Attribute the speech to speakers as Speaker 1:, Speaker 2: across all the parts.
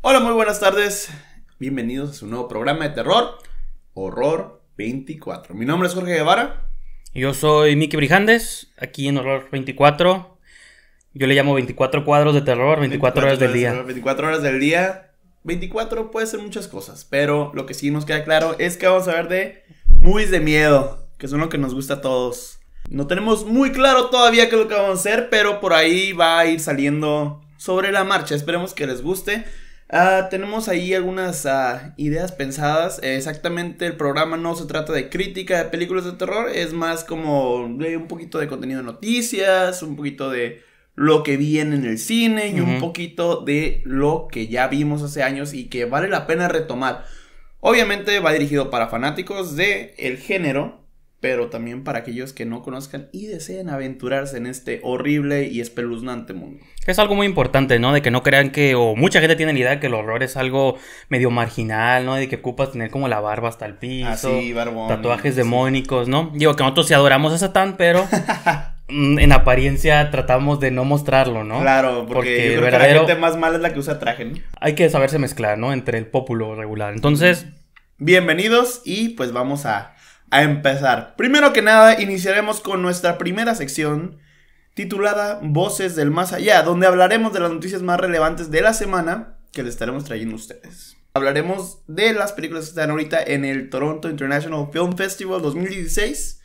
Speaker 1: Hola, muy buenas tardes. Bienvenidos a su nuevo programa de terror, Horror 24. Mi nombre es Jorge
Speaker 2: Guevara. Yo soy Miki Brijandes, aquí en Horror 24. Yo le llamo 24 cuadros de terror, 24 horas del día.
Speaker 1: 24 horas del día. 24 puede ser muchas cosas, pero lo que sí nos queda claro es que vamos a ver de movies de miedo, que es lo que nos gusta a todos. No tenemos muy claro todavía qué es lo que vamos a hacer, pero por ahí va a ir saliendo sobre la marcha. Esperemos que les guste. Ah, tenemos ahí algunas ah, ideas pensadas. exactamente, el programa no se trata de crítica de películas de terror, es más como un poquito de contenido de noticias, un poquito de lo que viene en el cine y un poquito de lo que ya vimos hace años y que vale la pena retomar. Obviamente va dirigido para fanáticos de el género, pero también para aquellos que no conozcan y deseen aventurarse en este horrible y espeluznante mundo.
Speaker 2: Es algo muy importante, ¿no? De que no crean que, o mucha gente tiene la idea que el horror es algo medio marginal, ¿no? De que ocupas tener como la barba hasta el piso, Así, barbón, tatuajes demónicos, ¿no? Digo que nosotros sí adoramos a Satán, pero Mm, en apariencia tratamos de no mostrarlo,
Speaker 1: ¿no? Claro, porque, la gente más mala es la que usa traje, ¿no? Hay que saberse mezclar, ¿no? Entre el populo regular. Entonces. Bienvenidos y pues vamos a, a empezar. Primero que nada, iniciaremos con nuestra primera sección titulada Voces del Más Allá, donde hablaremos de las noticias más relevantes de la semana que les estaremos trayendo a ustedes. Hablaremos de las películas que están ahorita en el Toronto International Film Festival 2016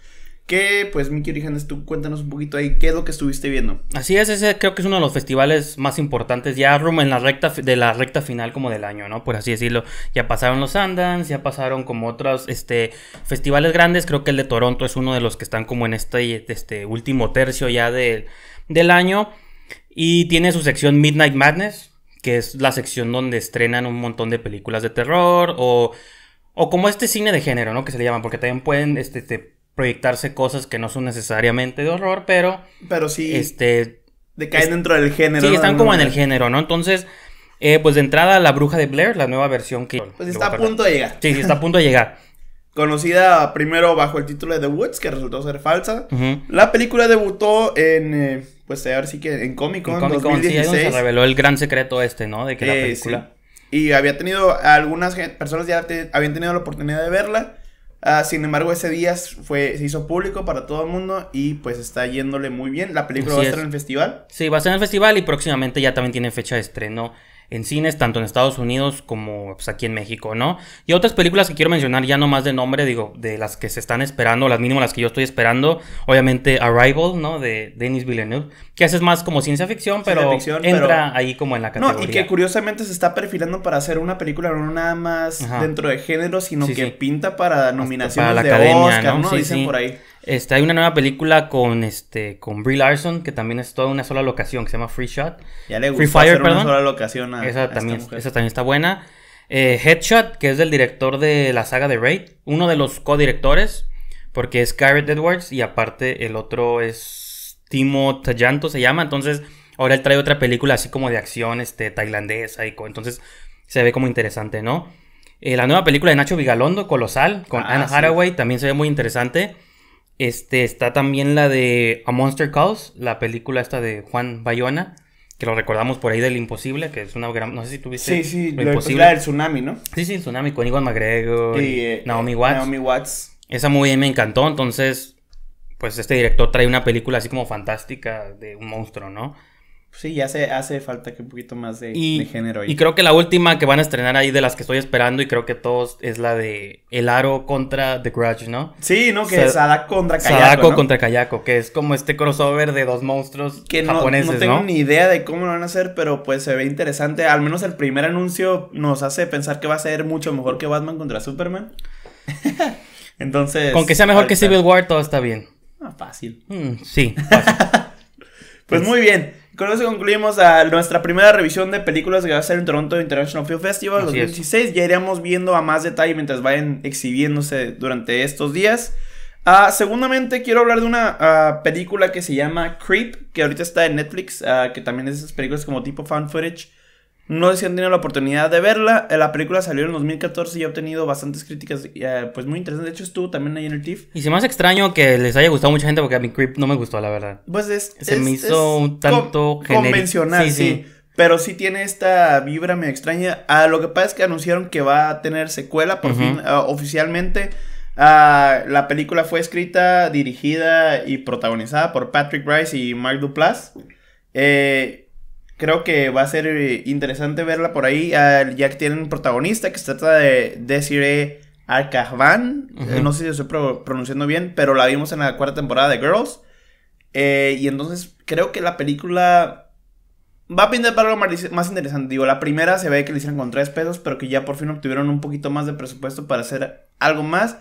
Speaker 1: que pues Miki Orígenes, tú cuéntanos un poquito ahí qué es lo que estuviste viendo.
Speaker 2: Así es, ese creo que es uno de los festivales más importantes ya rumbo en la recta de la recta final como del año, ¿no? Por así decirlo. Ya pasaron los Sundance, ya pasaron como otros este festivales grandes, creo que el de Toronto es uno de los que están como en este este último tercio ya del año y tiene su sección Midnight Madness, que es la sección donde estrenan un montón de películas de terror o o como este cine de género, ¿no? Que se le llaman, porque también pueden, este, proyectarse cosas que no son necesariamente de horror, pero... Pero sí. Este... De caen dentro del género. Sí, están como en el género, ¿no? Entonces, eh, pues de entrada, La Bruja de Blair, la nueva versión
Speaker 1: que... Pues está a, punto de llegar. Sí, sí, está a punto de llegar. Conocida primero bajo el título de The Woods, que resultó ser falsa. La película debutó en... Eh, pues eh, ahora sí que en Comic Con. En Comic Con, sí, se reveló el gran
Speaker 2: secreto este, ¿no? De que la película...
Speaker 1: Y había tenido, algunas personas ya habían tenido la oportunidad de verla. Ah, sin embargo, ese día fue, se hizo público para todo el mundo y pues está yéndole muy bien. La película va a estar en el
Speaker 2: festival. Sí, va a estar en el festival y próximamente ya también tiene fecha de estreno en cines, tanto en Estados Unidos como pues, aquí en México, ¿no? Y otras películas que quiero mencionar, ya no más de nombre, digo, de las que se están esperando, las mínimas las que yo estoy esperando, obviamente Arrival, ¿no? De Denis Villeneuve, que hace más como ciencia ficción, pero entra ahí como en la categoría. No, y que
Speaker 1: curiosamente se está perfilando para hacer una película no nada más dentro de género, sino que pinta para nominaciones la de academia, Oscar, ¿no? Dicen por ahí.
Speaker 2: Este, hay una nueva película con este con Brie Larson que también es toda una sola locación que se llama Free Shot. Free Fire, perdón. locación esa, también, esa también está buena. Eh, Headshot, que es del director de la saga de Raid, uno de los co-directores, porque es Garrett Edwards y aparte el otro es Timo Tayanto se llama, entonces ahora él trae otra película así como de acción este tailandesa entonces se ve como interesante, ¿no? Eh, la nueva película de Nacho Vigalondo, Colosal, con Anna ah, Anne también se ve muy interesante. Este, está también la de A Monster Calls, la película esta de Juan Bayona, que lo recordamos por ahí del Imposible, que es una gran... No sé si tuviste... Sí, sí, Imposible. del
Speaker 1: tsunami, ¿no?
Speaker 2: Sí, sí, tsunami con Iwan McGregor, eh, Naomi Watts. Naomi Watts. Esa muy bien me encantó, entonces, pues este director trae una película así como fantástica de un monstruo, ¿no?
Speaker 1: sí, ya hace falta que un poquito más de, género. Y
Speaker 2: creo que la última que van a estrenar ahí de las que estoy esperando y creo que todos es la de El Aro contra The Grudge, ¿no? Sí, ¿no? Que es Sadako contra Kayako. Sadako contra Kayako, que es como este crossover de dos monstruos que no, no tengo ni
Speaker 1: idea de cómo lo van a hacer, pero pues se ve interesante. Al menos el primer anuncio nos hace pensar que va a ser mucho mejor que Batman contra Superman. Entonces. Con que sea mejor que Civil War,
Speaker 2: todo está bien. Ah, fácil. Mm, sí, fácil.
Speaker 1: pues muy bien. Con eso concluimos nuestra primera revisión de películas que va a ser en Toronto International Film Festival 2016. Ya iremos viendo a más detalle mientras vayan exhibiéndose durante estos días. Ah, segundamente, quiero hablar de una ah, película que se llama Creep, que ahorita está en Netflix, ah, que también es esas películas como tipo fan footage no si han tenido la oportunidad de verla. Eh, la película salió en 2014 y ha obtenido bastantes críticas, eh, pues muy interesantes. De hecho, estuvo también ahí en el TIFF. Y se me hace extraño
Speaker 2: que les haya gustado mucha gente porque a mi Creep no me gustó, la verdad. Pues es. Se me hizo un tanto Convencional, sí,
Speaker 1: Pero sí tiene esta vibra Me extraña. Ah, lo que pasa es que anunciaron que va a tener secuela por fin, ah, oficialmente. Ah, la película fue escrita, dirigida y protagonizada por Patrick Rice y Mark Duplass. Eh. Creo que va a ser eh, interesante verla por ahí. Ah, ya que tienen un protagonista que se trata de Desiree Arcahvan. No sé si lo estoy pronunciando bien, pero la vimos en la cuarta temporada de Girls. Eh, y entonces creo que la película va a pintar para algo más interesante. Digo, la primera se ve que le hicieron con tres pesos, pero que ya por fin obtuvieron un poquito más de presupuesto para hacer algo más.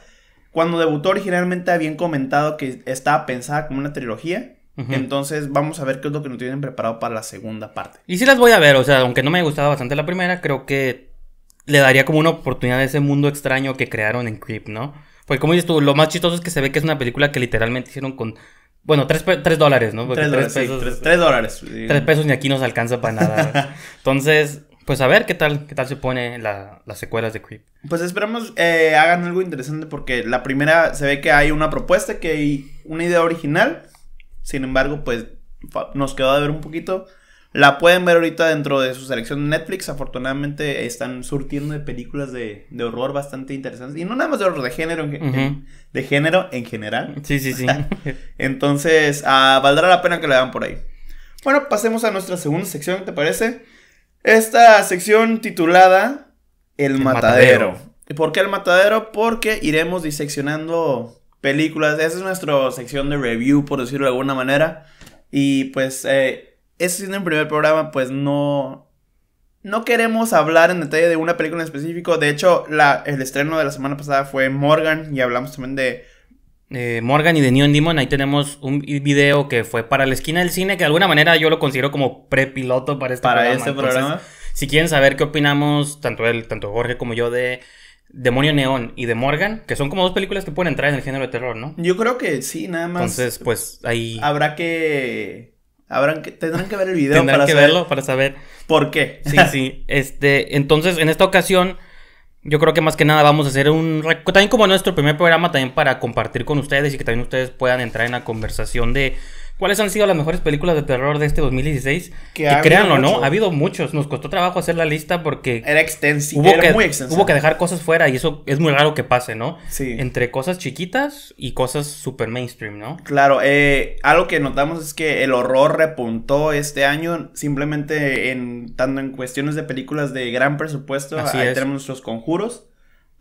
Speaker 1: Cuando debutó originalmente habían comentado que estaba pensada como una trilogía. Entonces vamos a ver qué es lo que nos tienen preparado para la segunda parte.
Speaker 2: Y si las voy a ver, o sea, aunque no me gustaba bastante la primera, creo que le daría como una oportunidad a ese mundo extraño que crearon en Creep, ¿no? Porque como dices tú, lo más chistoso es que se ve que es una película que literalmente hicieron con... Bueno, tres, dólares, ¿no? tres, dólares, pesos, tres, dólares. Tres pesos ni aquí nos alcanza para nada. Entonces, pues a ver qué tal, qué tal se pone las secuelas
Speaker 1: de Creep. Pues esperamos eh, hagan algo interesante porque la primera se ve que hay una propuesta, que hay una idea original sin embargo, pues nos quedó de ver un poquito. La pueden ver ahorita dentro de su selección de Netflix. Afortunadamente están surtiendo de películas de, horror bastante interesantes. Y no nada más de horror, de género de género en general. Sí, sí, sí. Entonces, ah, valdrá la pena que la vean por ahí. Bueno, pasemos a nuestra segunda sección, ¿te parece? Esta sección titulada El, matadero. matadero. ¿Por qué el matadero? Porque iremos diseccionando películas. Esa es nuestra sección de review, por decirlo de alguna manera. Y pues, eh, ese siendo el primer programa, pues no. No queremos hablar en detalle de una película en específico. De hecho, el estreno de la semana pasada fue Morgan y hablamos también de
Speaker 2: eh, Morgan y de Neon Demon, ahí tenemos un video que fue para la esquina del cine, que de alguna manera yo lo considero como prepiloto para este para programa. este programa. si quieren saber qué opinamos, tanto él, tanto Jorge como yo, de Demonio Neón y de Morgan, que son como dos películas que pueden entrar en el género de terror, ¿no?
Speaker 1: Yo creo que sí, nada más. Entonces, pues ahí. Habrá que. Habrán que, tendrán que ver el video tendrán que verlo
Speaker 2: para saber por qué. Sí, sí. Este, entonces, en esta ocasión, yo creo que más que nada vamos a hacer un también como nuestro primer programa también para compartir con ustedes y que también ustedes puedan entrar en la conversación de ¿Cuáles han sido las mejores películas de terror de este 2016? Que, créanlo, ¿no? Ha habido muchos. Nos costó trabajo hacer la lista porque. Era extenso Hubo que dejar cosas fuera y eso es muy raro que pase, ¿no? Sí. Entre cosas chiquitas y cosas súper mainstream, ¿no?
Speaker 1: Claro, eh, algo que notamos es que el horror repuntó este año simplemente en tanto en cuestiones de películas de gran presupuesto. Así ahí tenemos nuestros conjuros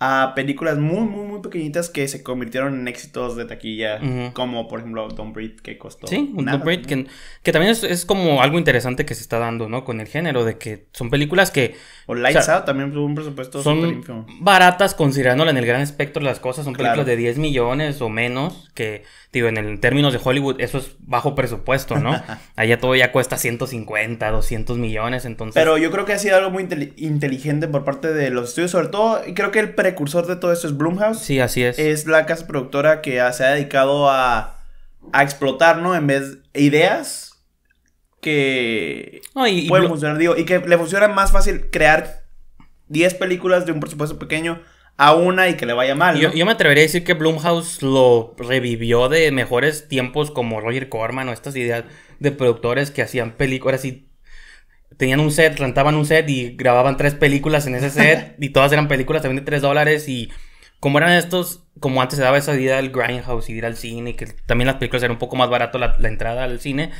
Speaker 1: a películas muy, muy, muy pequeñitas que se convirtieron en éxitos de taquilla, como por ejemplo Don't Breathe, que costó. Sí, Don't Breathe,
Speaker 2: que, también es, como algo interesante que se está dando, ¿no? Con el género, de que son películas que. O Lights
Speaker 1: también tuvo un presupuesto son
Speaker 2: Baratas, considerándola en el gran espectro las cosas, son películas de 10 millones o menos, que, digo, en, términos de Hollywood, eso es bajo presupuesto, ¿no? Allá todo ya cuesta 150, 200 millones, entonces. Pero yo
Speaker 1: creo que ha sido algo muy inteligente por parte de los estudios, sobre todo, y creo que el precio Cursor de todo esto es Blumhouse.
Speaker 2: Sí, así es.
Speaker 1: Es la casa productora que se ha dedicado a, explotar, ¿no? En vez ideas que y, pueden funcionar, digo, y que le funciona más fácil crear 10 películas de un presupuesto pequeño a una y que le vaya mal. Yo, yo,
Speaker 2: me atrevería a decir que Blumhouse lo revivió de mejores tiempos como Roger Corman o estas ideas de productores que hacían películas y tenían un set, rentaban un set y grababan tres películas en ese set y todas eran películas también de tres dólares y como eran estos, como antes se daba esa idea del grindhouse y ir al cine, que también las películas eran un poco más barato la, entrada al cine,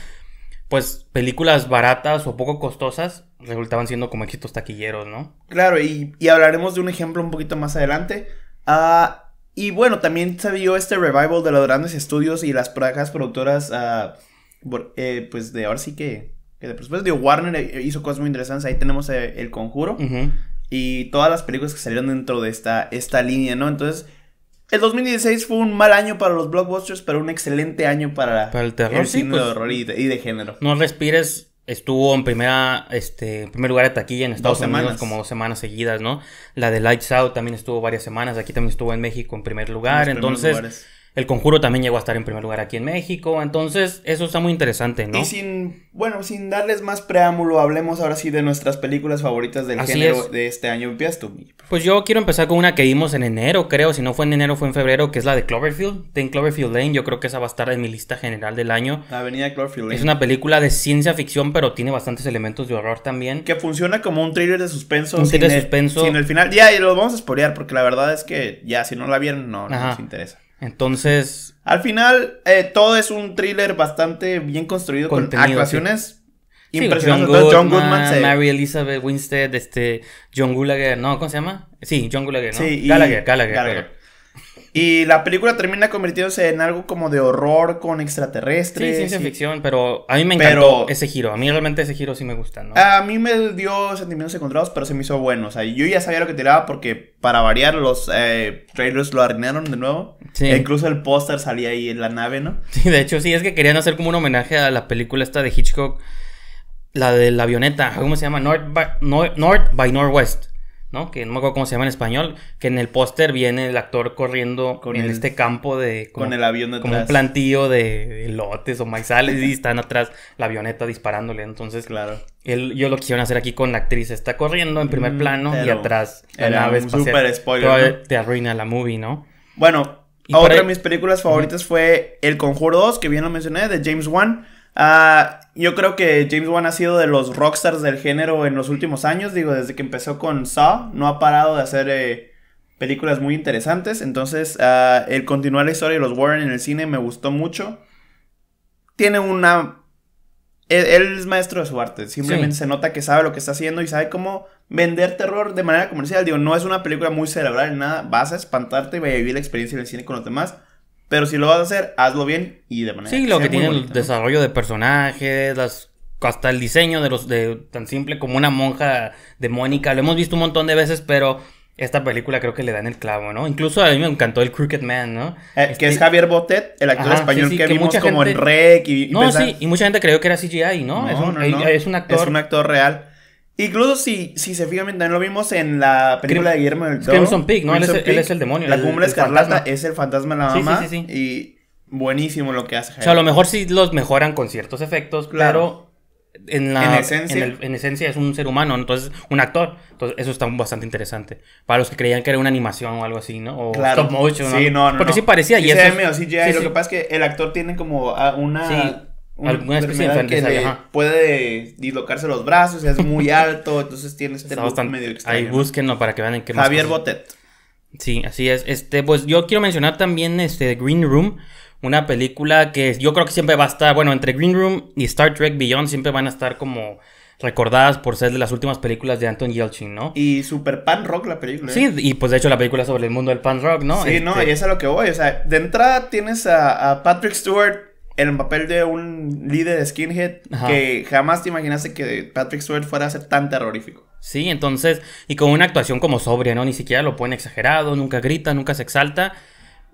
Speaker 2: pues películas baratas o poco costosas resultaban siendo como éxitos taquilleros, ¿no?
Speaker 1: Claro, y, y hablaremos de un ejemplo un poquito más adelante. Ah, y bueno, también se vio este revival de los grandes estudios y las placas productoras, ah, eh, pues de ahora sí que que después de Warner eh, hizo cosas muy interesantes. Ahí tenemos eh, El Conjuro. Y todas las películas que salieron dentro de esta, esta línea, ¿no? Entonces, el 2016 fue un mal año para los blockbusters, pero un excelente año para, el terror. cine de pues. horror y de, género.
Speaker 2: No respires. Estuvo en primera, este, primer lugar de taquilla en Estados Unidos semanas. como dos semanas seguidas, ¿no? La de Lights Out también estuvo varias semanas, aquí también estuvo en México en primer lugar. Entonces, el Conjuro también llegó a estar en primer lugar aquí en México, entonces eso está muy interesante, ¿no? Y
Speaker 1: sin, bueno, sin darles más preámbulo, hablemos ahora sí de nuestras películas favoritas del género de este año. Empiezas tú.
Speaker 2: Pues yo quiero empezar con una que vimos en enero, creo, si no fue en enero fue en febrero, que es la de Cloverfield, de Cloverfield Lane, yo creo que esa va a estar en mi lista general del año.
Speaker 1: La Avenida Cloverfield Lane. Es una
Speaker 2: película de ciencia ficción, pero tiene
Speaker 1: bastantes elementos de horror también. Que funciona como un thriller de suspenso. Un thriller de suspenso. sin el final, ya, y lo vamos a spoilear porque la verdad es que ya, si no la vieron, no nos interesa. Entonces. Al final, eh, todo es un thriller bastante bien construido con actuaciones impresionantes. John, Goodman,
Speaker 2: Mary Elizabeth Winstead, este, John Gulager, ¿no? ¿Cómo se llama? Sí, John Gulager, ¿no? Sí, y...
Speaker 1: Y la película termina convirtiéndose en algo como de horror con extraterrestres. Sí, ciencia ficción, pero a mí me encantó
Speaker 2: ese giro. A mí realmente ese giro sí me gusta,
Speaker 1: ¿no? A mí me dio sentimientos encontrados, pero se me hizo bueno. O sea, yo ya sabía lo que tiraba porque para variar los eh, trailers lo arruinaron de nuevo. Sí. E incluso el póster salía ahí en la nave, ¿no?
Speaker 2: Sí, de hecho sí, es que querían hacer como un homenaje a la película esta de Hitchcock. La de la avioneta, ¿cómo se llama? North North by Northwest. ¿no? Que no me acuerdo cómo se llama en español, que en el póster viene el actor corriendo en este campo de... con el avión detrás. Como un plantillo de, lotes o maizales y están atrás la avioneta disparándole, entonces... Claro. Él, yo lo quisieron hacer aquí con la actriz, está corriendo en primer mm, plano y atrás la nave super spoiler. Te arruina la movie, ¿no?
Speaker 1: Bueno, otra de mis películas favoritas fue El Conjuro 2, que bien lo mencioné, de James Wan Ah, yo creo que James Wan ha sido de los rockstars del género en los últimos años. Digo, desde que empezó con Saw, no ha parado de hacer eh, películas muy interesantes. Entonces, ah, el continuar la historia de los Warren en el cine me gustó mucho. Tiene una. Él, es maestro de su arte. Simplemente se nota que sabe lo que está haciendo y sabe cómo vender terror de manera comercial. Digo, no es una película muy cerebral, nada. Vas a espantarte y va a vivir la experiencia en el cine con los demás. Pero si lo vas a hacer, hazlo bien y de manera. Sí, lo que tiene el
Speaker 2: desarrollo de personajes, las hasta el diseño de los de tan simple como una monja de Mónica. Lo hemos visto un montón de veces, pero esta película creo que le dan el clavo, ¿no? Incluso a mí me encantó el Crooked Man, ¿no? Eh, que es este, Javier
Speaker 1: Botet, el actor español que, vimos como en Rec y, y No, sí, y mucha gente creyó que era CGI, ¿no? es, un, no. Es, un actor... es un actor real. Incluso si, si se fijan, también lo vimos en la película de Guillermo del Toro. Crimson Peak, ¿no? Él es, el, es, el demonio. La cumbre escarlata es el fantasma de la mamá. Sí, sí, sí, y buenísimo lo que hace. O sea, a lo mejor
Speaker 2: sí los mejoran con ciertos efectos, claro. en, la, en, esencia. En, esencia es un ser humano, entonces un actor. Entonces eso está bastante interesante. Para los que creían que era una animación o algo así, ¿no? O claro. stop motion. Sí, no, no, Porque sí parecía. Y, y eso lo que
Speaker 1: pasa es que el actor tiene como una alguna especie de que le puede dislocarse los brazos, es muy alto, entonces tienes este look medio extraño. Ahí
Speaker 2: búsquenlo para que vean en qué Javier Botet. Sí, así es. Este, pues yo quiero mencionar también este Green Room, una película que yo creo que siempre va a estar, bueno, entre Green Room y Star Trek Beyond siempre van a estar como recordadas por ser de las últimas películas de Anton Yelchin, ¿no?
Speaker 1: Y super pan rock la película. ¿eh? Sí,
Speaker 2: y pues de hecho la película sobre el mundo del pan rock, ¿no? Sí, no, este y es a
Speaker 1: lo que voy, o sea, de entrada tienes a Patrick Stewart en el papel de un líder skinhead que jamás te imaginaste que Patrick Stewart fuera a ser tan terrorífico.
Speaker 2: Sí, entonces, y con una actuación como sobria, ¿no? Ni siquiera lo pone exagerado, nunca grita, nunca se exalta.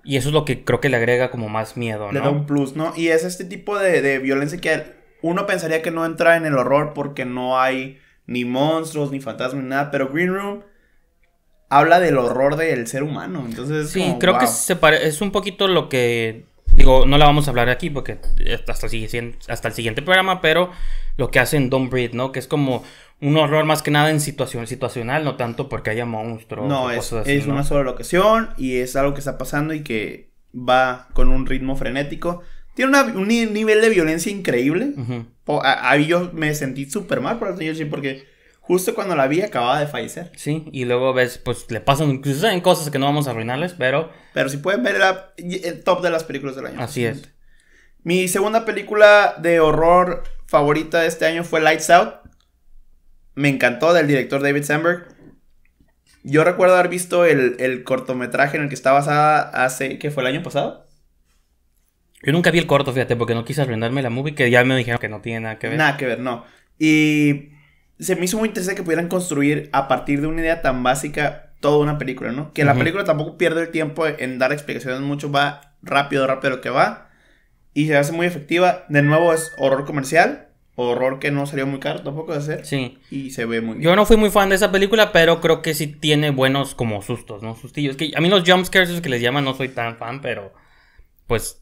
Speaker 2: Y eso es lo que creo que le agrega como más miedo, ¿no? Le da un
Speaker 1: plus, ¿no? Y es este tipo de, violencia que uno pensaría que no entra en el horror porque no hay ni monstruos, ni fantasmas, ni nada. Pero Green Room habla del horror del ser humano. Entonces, sí, creo que
Speaker 2: se es un poquito lo que Digo, no la vamos a hablar aquí porque hasta el, hasta el siguiente programa, pero lo que hacen don breed ¿no? Que es como un horror más que nada en situación situacional, no tanto porque haya monstruos. No, o es, cosas así, es una sola
Speaker 1: locación y es algo que está pasando y que va con un ritmo frenético. Tiene un nivel de violencia increíble. Ahí yo me sentí súper mal por el señor porque Justo cuando la vi acababa de fallecer.
Speaker 2: Sí, y luego ves, pues le pasan,
Speaker 1: incluso en cosas que no vamos a arruinarles, pero... Pero si pueden ver el top de las películas del año. Así es. Mi segunda película de horror favorita de este año fue Lights Out. Me encantó, del director David Sandberg. Yo recuerdo haber visto el, cortometraje en el que está basada hace, ¿qué fue el año pasado?
Speaker 2: Yo nunca vi el corto, fíjate, porque no quise arruinarme la movie, que ya me dijeron que no tiene nada que ver. Nada
Speaker 1: que ver, no. Y se me hizo muy interesante que pudieran construir a partir de una idea tan básica toda una película, ¿no? Que la película tampoco pierde el tiempo en dar explicaciones mucho, va rápido, rápido que va. Y se hace muy efectiva. De nuevo es horror comercial. Horror que no salió muy caro tampoco de hacer. Sí. Y se ve muy bien.
Speaker 2: Yo no fui muy fan de esa película, pero creo que sí tiene buenos como sustos, ¿no? Sustillos. Que a mí los jumpscares que les llaman no soy tan fan, pero pues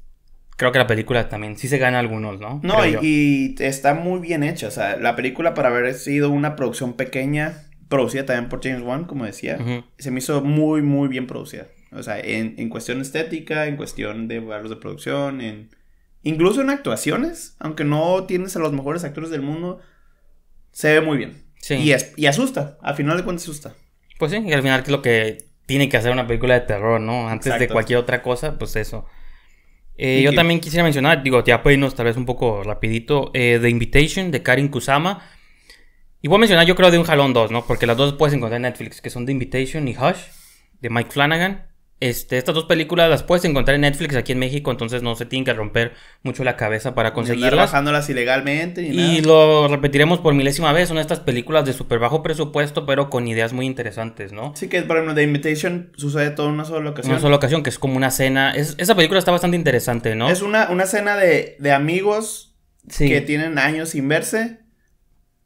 Speaker 2: creo que la película también sí se gana algunos, ¿no? No,
Speaker 1: y, está muy bien hecha. O sea, la película para haber sido una producción pequeña, producida también por James Wan, como decía, se me hizo muy, muy bien producida. O sea, en, en cuestión estética, en cuestión de valores de producción, en incluso en actuaciones, aunque no tienes a los mejores actores del mundo, se ve muy bien. Sí. Y, asusta, al final de cuentas asusta.
Speaker 2: Pues sí, y al final que es lo que tiene que hacer una película de terror, ¿no? Antes de cualquier otra cosa, pues eso. Eh, yo también quisiera mencionar, digo, te apoyamos tal vez un poco rapidito, eh, The Invitation de Karin Kusama. Y voy a mencionar, yo creo, de un jalón 2, ¿no? Porque las dos puedes encontrar en Netflix, que son The Invitation y Hush, de Mike Flanagan. Este, estas dos películas las puedes encontrar en Netflix aquí en México, entonces no se tienen que romper mucho la cabeza para conseguirlas.
Speaker 1: bajándolas ilegalmente. Y
Speaker 2: lo repetiremos por milésima vez, son estas películas de súper bajo presupuesto, pero con ideas muy interesantes, ¿no?
Speaker 1: Sí, que por ejemplo, The Invitation sucede todo en una sola ocasión. Una sola
Speaker 2: ocasión, que es como una cena. esa película está bastante interesante, ¿no? Es
Speaker 1: una, una cena de, amigos que tienen años sin verse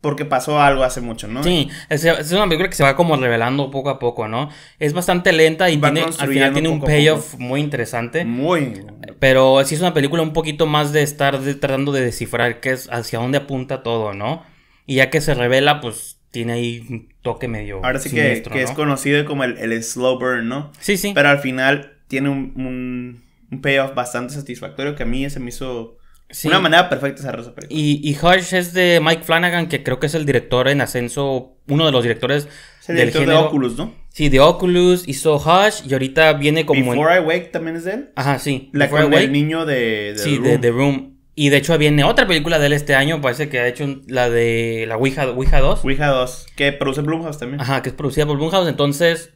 Speaker 1: porque pasó algo hace mucho, ¿no? Sí, es, una película que se va como revelando poco a poco, ¿no? Es
Speaker 2: bastante lenta y tiene, al final tiene un payoff muy interesante. Muy. Pero sí es una película un poquito más de estar tratando de descifrar qué es, hacia dónde apunta todo, ¿no? Y ya que se revela, pues tiene ahí un toque medio. Ahora sí que, es
Speaker 1: conocido como el, slow burn, ¿no? Sí, sí. Pero al final tiene un, un payoff bastante satisfactorio que a mí se me hizo una manera perfecta esa rosa
Speaker 2: Y, Hush es de Mike Flanagan, que creo que es el director en ascenso, uno de los directores. del de Oculus, ¿no? Sí, de Oculus, hizo Hush y ahorita viene como. Before
Speaker 1: I Wake también es de él. Ajá, sí. La el niño de,
Speaker 2: Sí, de The Room. Y de hecho viene otra película de él este año, parece que ha hecho la de la Ouija, 2. Ouija 2, que produce Blumhouse también. Ajá, que es producida por Blumhouse, entonces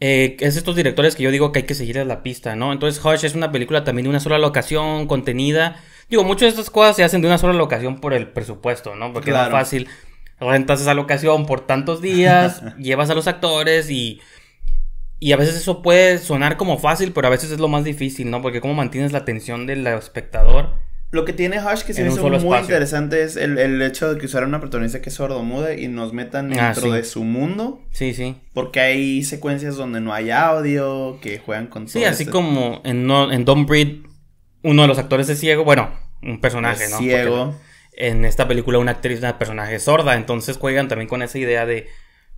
Speaker 2: eh, Es es estos directores que yo digo que hay que seguirles la pista, ¿no? Entonces Hush es una película también de una sola locación, contenida, Digo, muchas de estas cosas se hacen de una sola locación por el presupuesto, ¿no? Porque es más fácil. Rentas esa locación por tantos días, llevas a los actores y. Y a veces eso puede sonar como fácil, pero a veces es lo más difícil, ¿no? Porque cómo mantienes la atención del espectador.
Speaker 1: Lo que tiene Hush que se muy interesante es el, hecho de que usaran una protagonista que es sordomude y nos metan ah, dentro de su mundo. Sí, sí. Porque hay secuencias donde no hay audio, que juegan con Sí, así este
Speaker 2: como en, en Don't Breed uno de los actores es ciego, bueno, un personaje, ¿no? Ciego. en esta película una actriz, una personaje sorda, entonces juegan también con esa idea de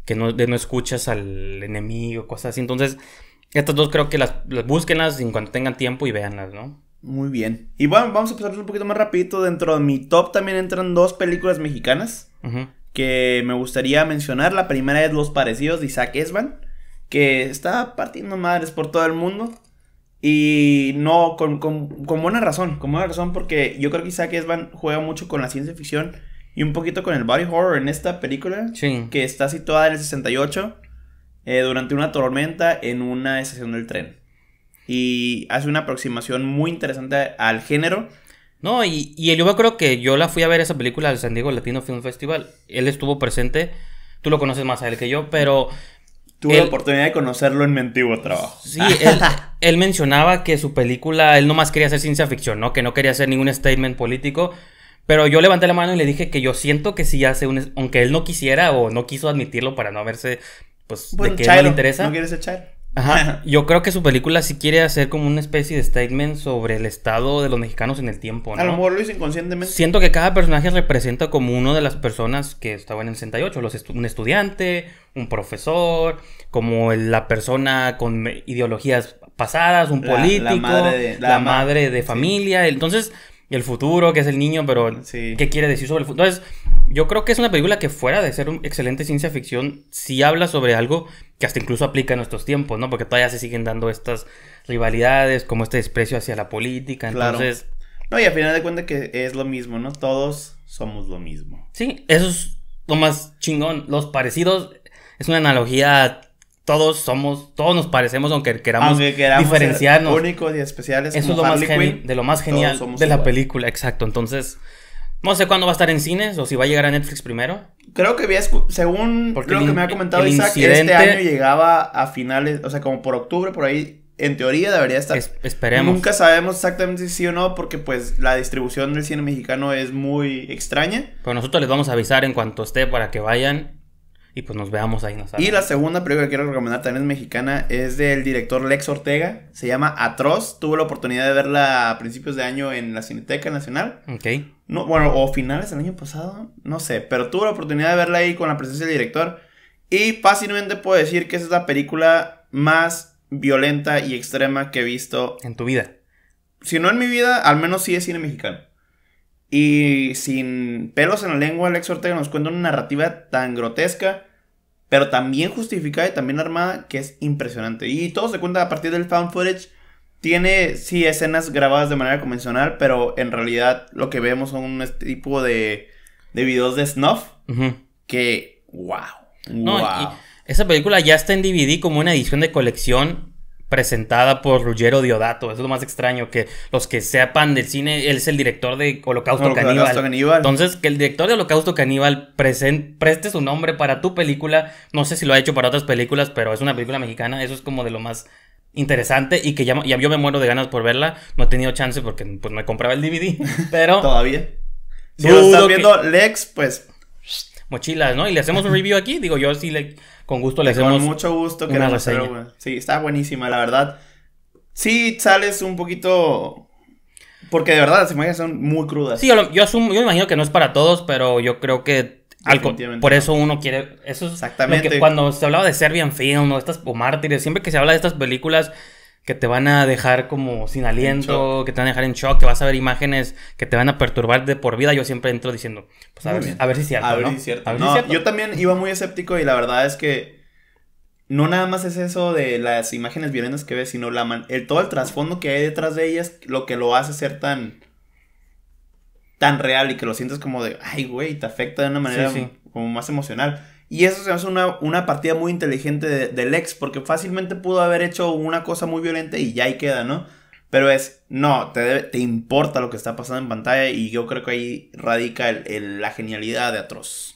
Speaker 2: que no, de no escuchas al enemigo, cosas así. Entonces, estas dos creo que las, las búsquenlas en cuanto tengan tiempo y véanlas, ¿no?
Speaker 1: Muy bien. Y bueno, vamos a pasar un poquito más rapidito. Dentro de mi top también entran dos películas mexicanas que me gustaría mencionar. La primera es Los Parecidos de Isaac Esban, que está partiendo madres por todo el mundo. Y no, con, con, buena razón, con buena razón, porque yo creo que Isaac Esban juega mucho con la ciencia ficción y un poquito con el body horror en esta película, sí. que está situada en el 68, eh, durante una tormenta en una estación del tren. Y hace una aproximación muy interesante
Speaker 2: al género. No, y, y yo creo que yo la fui a ver esa película al San Diego Latino Film Festival. Él estuvo presente. Tú lo conoces más a él que yo, pero Tuve la oportunidad de conocerlo en mi antiguo trabajo. Sí, él, mencionaba que su película, él nomás quería hacer ciencia ficción, ¿no? Que no quería hacer ningún statement político. Pero yo levanté la mano y le dije que yo siento que sí hace un... Aunque él no quisiera o no quiso admitirlo para no verse Pues, de que no le interesa. No quieres echar? Ajá. Yo creo que su película sí quiere hacer como una especie de statement sobre el estado de los mexicanos en el tiempo, ¿no? A lo mejor
Speaker 1: lo hizo inconscientemente.
Speaker 2: Siento que cada personaje representa como una de las personas que estaba en el 68. Los un estudiante, un profesor, como la persona con ideologías pasadas, un político, la madre de, familia. Entonces, el futuro, que es el niño, pero ¿qué quiere decir sobre el futuro? Entonces, yo creo que es una película que fuera de ser un excelente ciencia ficción, sí habla sobre algo que hasta incluso aplica en nuestros tiempos, ¿no? Porque todavía se siguen dando estas rivalidades, como este desprecio hacia la política, entonces... No, y al
Speaker 1: final de cuentas que es lo mismo, ¿no? Todos somos lo mismo.
Speaker 2: Sí, eso es lo más chingón. Los parecidos es una analogía. Todos somos, todos nos parecemos aunque queramos, aunque queramos diferenciarnos.
Speaker 1: Únicos y especiales. Eso es lo más de lo más genial de la
Speaker 2: película, exacto. Entonces, no sé cuándo va a estar en cines o si va a llegar a Netflix
Speaker 1: primero. Creo que según Porque lo que me ha comentado Isaac, este año llegaba a finales, o sea, como por octubre, por ahí en teoría debería estar. esperemos. Nunca sabemos exactamente si sí o no, porque pues la distribución del cine mexicano es muy extraña.
Speaker 2: Pero nosotros les vamos a avisar en cuanto esté para que vayan y pues nos veamos ahí. Nos y la
Speaker 1: segunda película que quiero recomendar también es mexicana, es del director Lex Ortega, se llama Atroz, tuve la oportunidad de verla a principios de año en la Cineteca Nacional. Ok. bueno, o finales del año pasado, no sé, pero tuve la oportunidad de verla ahí con la presencia del director y fácilmente puedo decir que esa es la película más violenta y extrema que he visto. En tu vida. Si no en mi vida, al menos sí es cine mexicano. Y sin pelos en la lengua, Alex Ortega nos cuenta una narrativa tan grotesca, pero también justificada y también armada, que es impresionante. Y todo se cuenta a partir del fan footage. Tiene, sí, escenas grabadas de manera convencional, pero en realidad lo que vemos son un este tipo de, de videos de snuff que, wow. wow. esa película ya está en DVD como una edición
Speaker 2: de colección presentada por Ruggero Diodato. Eso es lo más extraño, que los que sepan del cine, él es el director de Holocausto, Caníbal. Entonces, que el director de Holocausto Caníbal preste su nombre para tu película, no sé si lo ha hecho para otras películas, pero es una película mexicana, eso es como de lo más interesante y que ya, yo me muero de ganas por verla. No he tenido chance porque pues me compraba el DVD, pero... Todavía. Si no estás viendo
Speaker 1: Lex, pues mochilas, ¿no? Y le hacemos un review aquí. Digo, yo sí le,
Speaker 2: con gusto le hacemos. Con mucho gusto que reseña.
Speaker 1: Sí, está buenísima, la verdad. Sí, sales un poquito. Porque de verdad, las imágenes son muy crudas. Sí,
Speaker 2: yo, asumo, yo imagino que no es para todos, pero yo creo que al, por eso uno quiere. Eso es Exactamente. cuando se hablaba de Serbian Film o, estas, o Mártires, siempre que se habla de estas películas, que te van a dejar como sin aliento, que te van a dejar en shock, que vas a ver imágenes que te van a perturbar de por vida. Yo siempre entro diciendo, pues a, ver, si es cierto. A
Speaker 1: Yo también iba muy escéptico y la verdad es que no nada más es eso de las imágenes violentas que ves, sino la man el, todo el trasfondo que hay detrás de ellas, lo que lo hace ser tan tan real y que lo sientes como de, ay, güey, te afecta de una manera como más emocional. Y eso se hace una, una partida muy inteligente del ex, porque fácilmente pudo haber hecho una cosa muy violenta y ya ahí queda, ¿no? Pero es, no, te, te importa lo que está pasando en pantalla y yo creo que ahí radica el, la genialidad de Atroz.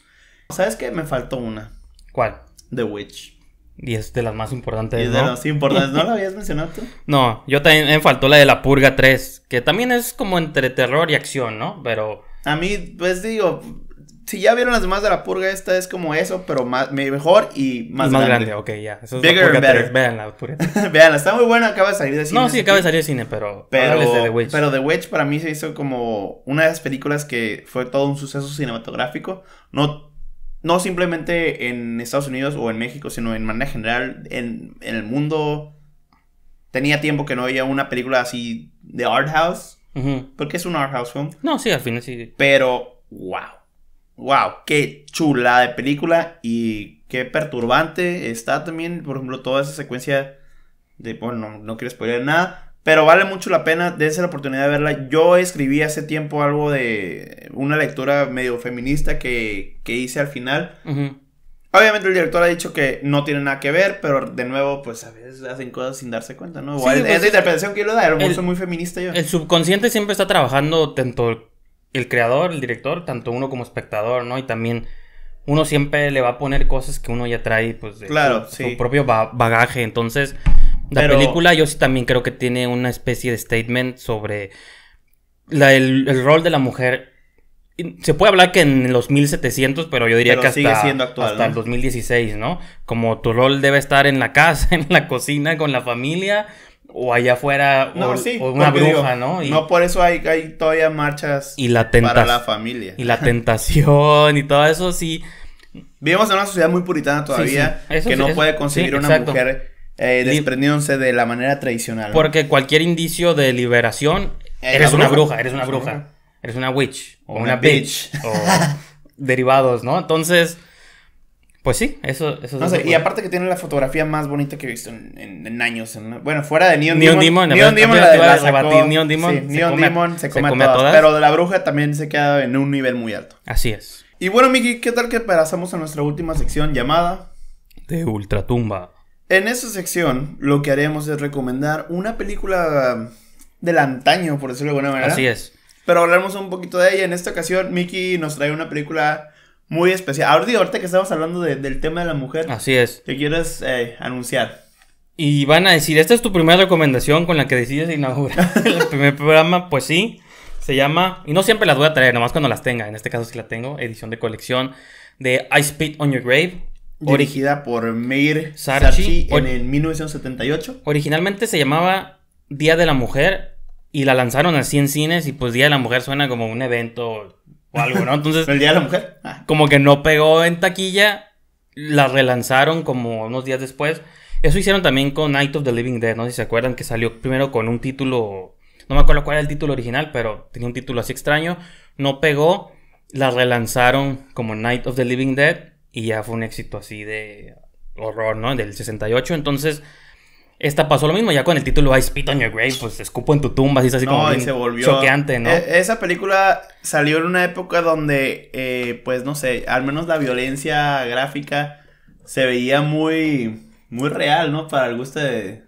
Speaker 1: ¿Sabes qué? Me faltó una. ¿Cuál? The Witch.
Speaker 2: Y es de las más importantes. Y es de las importantes. ¿No la
Speaker 1: habías mencionado tú?
Speaker 2: No, yo también me faltó la de La Purga 3, que también es como entre terror y acción, ¿no? Pero.
Speaker 1: A mí, pues digo, si ya vieron las demás de la purga, esta es como eso, pero más, mejor y más, grande. más grande. Ok, ya. es Bigger and better. Veanla, purga. Veanla, está muy buena, acaba de salir de cine. No, sí, acaba de salir de cine, pero. Pero, The Witch. pero The Witch para mí se hizo como una de las películas que fue todo un suceso cinematográfico. No, no simplemente en Estados Unidos o en México, sino en manera general, en, en el mundo. Tenía tiempo que no veía una película así de art house. Porque es un art house film. No, sí, al final sí. Pero, wow wow, qué chula de película y qué perturbante está también, por ejemplo, toda esa secuencia de, bueno, no, no quiero spoiler nada, pero vale mucho la pena, dense la oportunidad de verla. Yo escribí hace tiempo algo de una lectura medio feminista que, hice al final. Obviamente el director ha dicho que no tiene nada que ver, pero de nuevo, pues a veces hacen cosas sin darse cuenta, ¿no? Esa pues, interpretación que yo le da, muy feminista yo. El
Speaker 2: subconsciente siempre está trabajando tanto el creador, el director, tanto uno como espectador, ¿no? Y también uno siempre le va a poner cosas que uno ya trae, pues, de claro, su, propio bagaje. Entonces, la película yo sí también creo que tiene una especie de statement sobre el, rol de la mujer. Se puede hablar que en los 1700, pero yo diría que hasta, actual, el 2016, ¿no? Como tu rol debe estar en la casa, en la cocina, con la familia, o allá afuera o, una bruja, ¿no? no por
Speaker 1: eso hay, hay todavía marchas y la para la familia. Y
Speaker 2: la tentación y todo eso
Speaker 1: sí. Vivimos en una sociedad muy puritana todavía que no puede conseguir una mujer eh, desprendiéndose de la manera tradicional. Porque
Speaker 2: cualquier indicio de liberación eh, eres, una bruja, eres una bruja, eres una witch o, una, bitch. o derivados, ¿no? Entonces pues sí, eso, eso No sé, y
Speaker 1: aparte que tiene la fotografía más bonita que he visto en, años. bueno, fuera de Neon, Demon. Neon Demon, Neon Demon, se come, se todas, Pero de la bruja también se queda en un nivel muy alto. Así es. Y bueno, Miki, ¿qué tal que pasamos a nuestra última sección llamada? De Ultratumba. En esta sección, lo que haremos es recomendar una película del antaño, por decirlo de alguna manera. Así es. Pero hablaremos un poquito de ella. En esta ocasión, Miki nos trae una película muy especial. Ahorita, ahorita que estamos hablando del tema de la mujer. Así es. Que quieres eh, anunciar.
Speaker 2: Y van a decir, esta es tu primera recomendación con la que decides inaugurar el primer programa, pues sí. Se llama, y no siempre las voy a traer, nomás cuando las tenga. En este caso sí la tengo, edición de colección de I Spit on Your Grave. Dirigida por Meir Sarchi, en el 1978. Originalmente se llamaba Día de la Mujer y la lanzaron así en cines y pues Día de la Mujer suena como un evento o algo, ¿no? Entonces. el Día de la Mujer. Ah. Como que no pegó en taquilla, la relanzaron como unos días después. Eso hicieron también con Night of the Living Dead, no si se acuerdan, que salió primero con un título. No me acuerdo cuál era el título original, pero tenía un título así extraño. No pegó, la relanzaron como Night of the Living Dead y ya fue un éxito así de horror, ¿no? Del 68. Entonces, esta pasó lo mismo, ya con el título I Spit on Your Grave, pues escupo en tu tumba, así es así como y se volvió, choqueante, ¿no? E-,
Speaker 1: esa película salió en una época donde, eh, pues no sé, al menos la violencia gráfica se veía muy, muy real, ¿no? Para el gusto del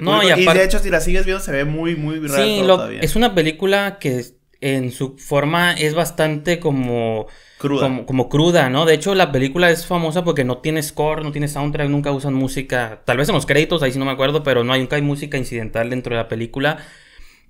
Speaker 1: público. y, de hecho, si la sigues viendo, se ve muy, muy real sí, Es una película
Speaker 2: que en su forma es bastante como cruda. Como, cruda, ¿no? De hecho, la película es famosa porque no tiene score, no tiene soundtrack, nunca usan música. Tal vez en los créditos, ahí sí no me acuerdo, pero no hay nunca hay música incidental dentro de la película.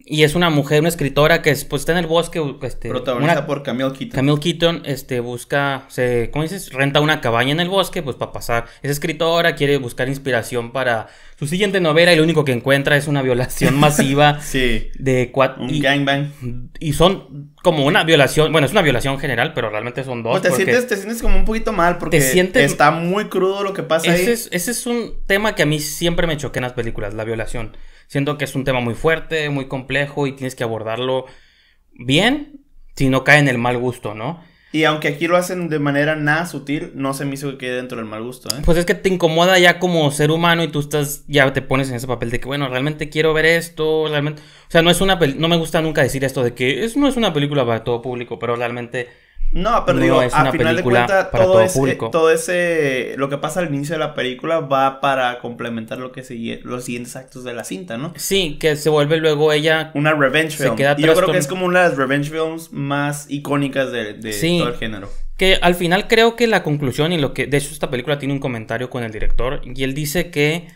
Speaker 2: Y es una mujer, una escritora que pues, está en el bosque. Este, Protagonizada por Camille Keaton. Camille Keaton este, busca, se, ¿cómo dices? Renta una cabaña en el bosque, pues para pasar. Es escritora, quiere buscar inspiración para su siguiente novela y lo único que encuentra es una violación masiva. sí. De cuatro. Un gangbang. Y son como una violación, bueno, es una violación general, pero realmente son dos. O te, sientes, te sientes como
Speaker 1: un poquito mal porque está muy crudo lo que pasa ese ahí. Es,
Speaker 2: ese es un tema que a mí siempre me choqué en las películas, la violación. Siento que es un tema muy fuerte, muy complejo y tienes que abordarlo bien si no cae en el mal gusto, ¿no?
Speaker 1: Y aunque aquí lo hacen de manera nada sutil, no se me hizo que quede dentro del mal gusto, ¿eh? Pues
Speaker 2: es que te incomoda ya como ser humano y tú estás, ya te pones en ese papel de que, bueno, realmente quiero ver esto, realmente... O sea, no es una... No me gusta nunca decir esto de que es, no es una película para todo público, pero realmente no, pero perdido a final de cuentas, todo, ese, todo,
Speaker 1: ese, lo que pasa al inicio de la película va para complementar lo que sigue, los siguientes actos de la cinta, ¿no? Sí, que se vuelve luego ella... Una revenge film. y yo creo que es como una de las revenge films más icónicas de, todo el género.
Speaker 2: Que al final creo que la conclusión y lo que... De hecho, esta película tiene un comentario con el director y él dice que...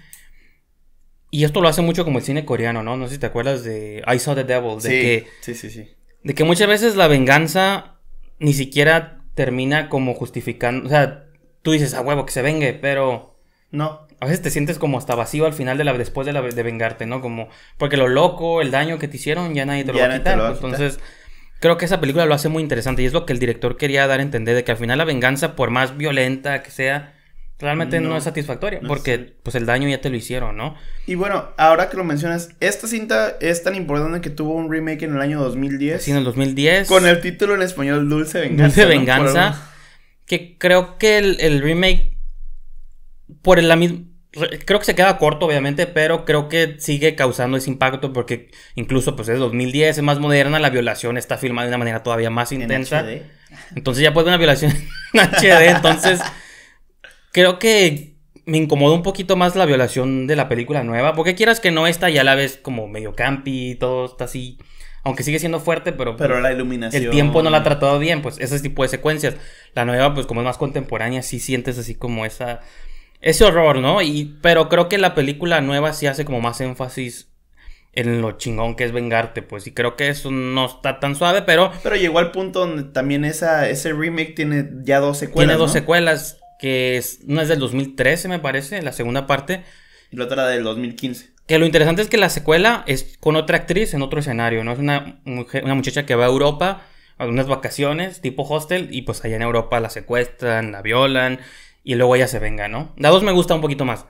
Speaker 2: Y esto lo hace mucho como el cine coreano, ¿no? No sé si te acuerdas de I Saw the Devil, de que... Sí, sí, sí. De que muchas veces la venganza ni siquiera termina como justificando, o sea, tú dices a huevo que se vengue, pero no. A veces te sientes como hasta vacío al final de la después de la de vengarte, ¿no? Como porque lo loco, el daño que te hicieron ya nadie te lo, va, a quitar. Entonces, creo que esa película lo hace muy interesante y es lo que el director quería dar a entender de que al final la venganza por más violenta que sea, realmente no, es satisfactoria, porque pues el daño ya te lo hicieron,
Speaker 1: ¿no? Y bueno, ahora que lo mencionas, esta cinta es tan importante que tuvo un remake en el año 2010. Sí, en el 2010. Con el título en español Dulce Venganza. Dulce Venganza, que
Speaker 2: creo que el, remake por la misma creo que se queda corto, obviamente, pero creo que sigue causando ese impacto porque incluso pues es 2010, es más moderna, la violación está filmada de una manera todavía más intensa. ¿En Entonces ya puede una violación en HD, entonces creo que me incomodó un poquito más la violación de la película nueva. Porque quieras que no, esta ya la ves como medio campi, todo está así. Aunque sigue siendo fuerte, pero. Pero pues, la
Speaker 1: iluminación. El tiempo no la ha
Speaker 2: tratado bien, pues ese tipo de secuencias. La nueva, pues como es más contemporánea, sí sientes así como esa. Ese horror, ¿no? Y, pero creo que la película nueva sí hace como más énfasis en lo chingón que es vengarte, pues. Y creo que eso no está tan suave, pero.
Speaker 1: Pero llegó al punto donde también esa, ese remake tiene ya dos secuelas. Tiene dos
Speaker 2: secuelas que es, una es del 2013, me parece, la segunda parte.
Speaker 1: Y la otra del 2015.
Speaker 2: Que lo interesante es que la secuela es con otra actriz en otro escenario, ¿no? Es una, una muchacha que va a Europa a unas vacaciones, tipo hostel, y pues allá en Europa la secuestran, la violan, y luego ella se venga, ¿no? La me gusta un poquito más.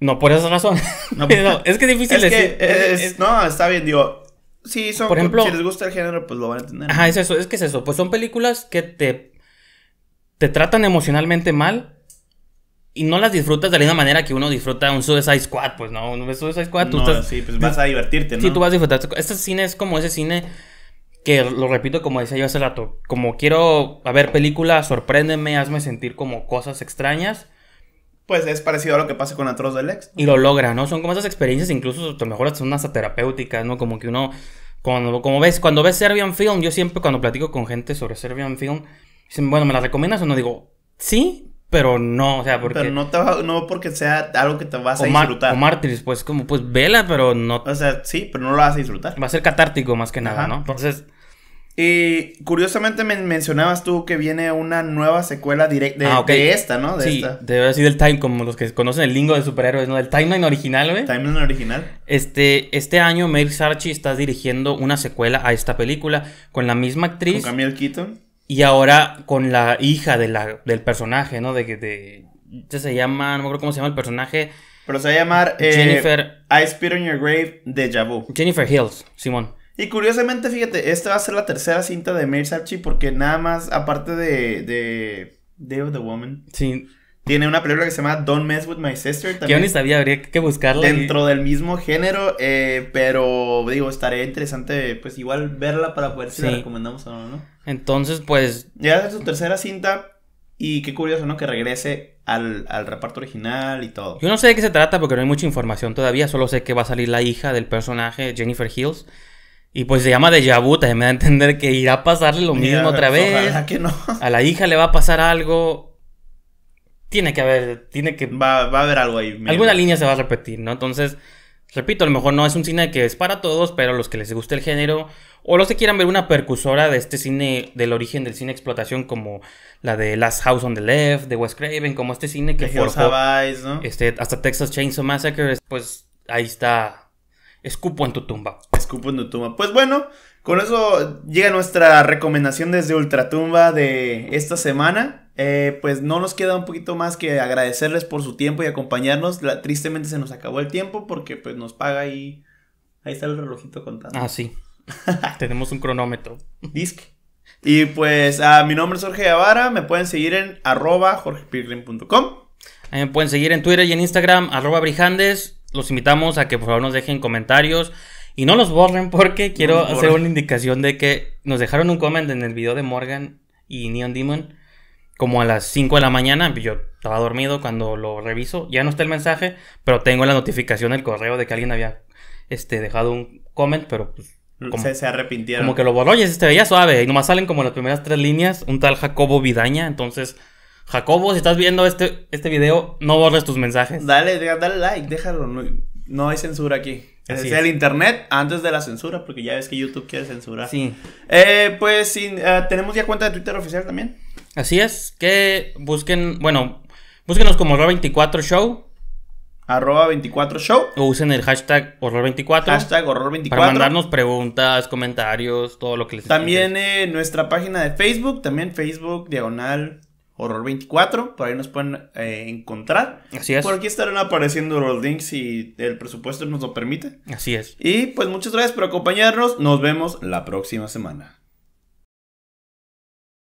Speaker 2: No, por esa razón. No, es que es difícil es Que
Speaker 1: no, está bien, digo. Sí, son. Por ejemplo, si les gusta el género, pues lo van a entender. Ajá,
Speaker 2: es eso, es que es eso. Pues son películas que te te tratan emocionalmente mal y no las disfrutas de la misma manera que uno disfruta un Suicide Squad, pues no, un Suicide Squad, tú Sí, pues vas a divertirte, ¿no? Sí, tú vas a disfrutar Este cine es como ese cine que, lo repito, como decía yo hace rato, como quiero, ver, películas... sorpréndeme, hazme sentir como cosas extrañas.
Speaker 1: Pues es parecido a lo que pasa con Atroz del Ex. Y lo
Speaker 2: logra, ¿no? Son como esas experiencias, incluso, a lo mejor son hasta terapéuticas, ¿no? Como que uno, cuando, como ves, cuando ves Serbian Film, yo siempre cuando platico con gente sobre Serbian Film bueno, ¿me las recomiendas o no? Digo, sí, pero no, o sea, porque...
Speaker 1: Pero no, porque sea algo que te vas a disfrutar. O mártires, pues como, pues vela, pero no... O sea, sí, pero no lo vas a disfrutar. Va a ser catártico más que nada, ¿no? Entonces... Y curiosamente mencionabas tú que viene una nueva secuela directa ah, de, esta, ¿no? De sí, esta.
Speaker 2: te decir del Time, como los que conocen el lingo de superhéroes, ¿no? Del timeline original, güey. Timeline original. Este, este año Mel Sarchi está dirigiendo una secuela a esta película con la misma actriz. Con
Speaker 1: Camille Keaton.
Speaker 2: Y ahora con la hija de la, del personaje, ¿no? De que este se llama, no me acuerdo cómo se llama el personaje. Pero se va a llamar eh, Jennifer.
Speaker 1: I Spit on Your Grave de Vu. Jennifer Hills, Simón. Y curiosamente, fíjate, esta va a ser la tercera cinta de Mary Sarchi porque nada más, aparte de, de Day of the Woman. Sí. Tiene una película que se llama Don't Mess With My Sister. También yo ni sabía, habría que buscarla. Dentro del mismo género, eh, pero digo, estaría interesante pues igual verla para ver si la recomendamos o no,
Speaker 2: Entonces, pues... Ya es su tercera
Speaker 1: cinta y qué curioso, ¿no? Que regrese al, reparto original y todo.
Speaker 2: Yo no sé de qué se trata porque no hay mucha información todavía, solo sé que va a salir la hija del personaje, Jennifer Hills. Y pues se llama Deja Vu, también me da a entender que irá a pasarle lo mismo otra pues, vez. A la hija le va a pasar algo tiene que haber, tiene que... Va, a haber algo ahí. Alguna línea se va a repetir, ¿no? Entonces, repito, a lo mejor no es un cine que es para todos, pero los que les guste el género, o los que quieran ver una percusora de este cine, del origen del cine explotación, como la de Last House on the Left, de Wes Craven, como este cine que forjó... Vice, ¿no? Este, hasta Texas Chainsaw Massacre,
Speaker 1: pues ahí está... Escupo en tu tumba. Escupo en tu tumba. Pues bueno, con eso llega nuestra recomendación desde Ultratumba de esta semana. Eh, pues no nos queda un poquito más que agradecerles por su tiempo y acompañarnos. tristemente se nos acabó el tiempo porque pues nos paga ahí, ahí está el relojito contando. Ah, sí. Tenemos un cronómetro. Disque. Y pues a mi nombre es Jorge Guevara, me pueden seguir en arroba jorgepilgrim.com.
Speaker 2: Me pueden seguir en Twitter y en Instagram, arroba brijandes. Los invitamos a que por favor nos dejen comentarios, y no los borren porque quiero hacer una indicación de que nos dejaron un comment en el video de Morgan y Neon Demon como a las 5 de la mañana. Yo estaba dormido cuando lo reviso. Ya no está el mensaje, pero tengo la notificación del correo de que alguien había este, dejado un comment, pero pues,
Speaker 1: mm, como, se, arrepintieron. Como que
Speaker 2: lo borró y se veía suave. Y nomás salen como las primeras tres líneas. Un tal Jacobo Vidaña. Entonces,
Speaker 1: Jacobo, si estás viendo este, este video, no borres tus mensajes. Dale, dale like, déjalo. no hay censura aquí es, el internet antes de la censura, porque ya ves que YouTube quiere censurar. Sí. Eh, pues sí, eh, tenemos ya cuenta de Twitter oficial también. Así es,
Speaker 2: que busquen, bueno, búsquenos como Horror24Show.
Speaker 1: Arroba 24 show. O
Speaker 2: usen el hashtag horror24. Hashtag horror24. Para mandarnos preguntas, comentarios, todo lo que les También
Speaker 1: eh, nuestra página de Facebook, también Facebook, diagonal Horror 24, por ahí nos pueden eh, encontrar. Así es. Por aquí estarán apareciendo los links si el presupuesto nos lo permite. Así es. Y pues muchas gracias por acompañarnos, nos vemos la próxima semana.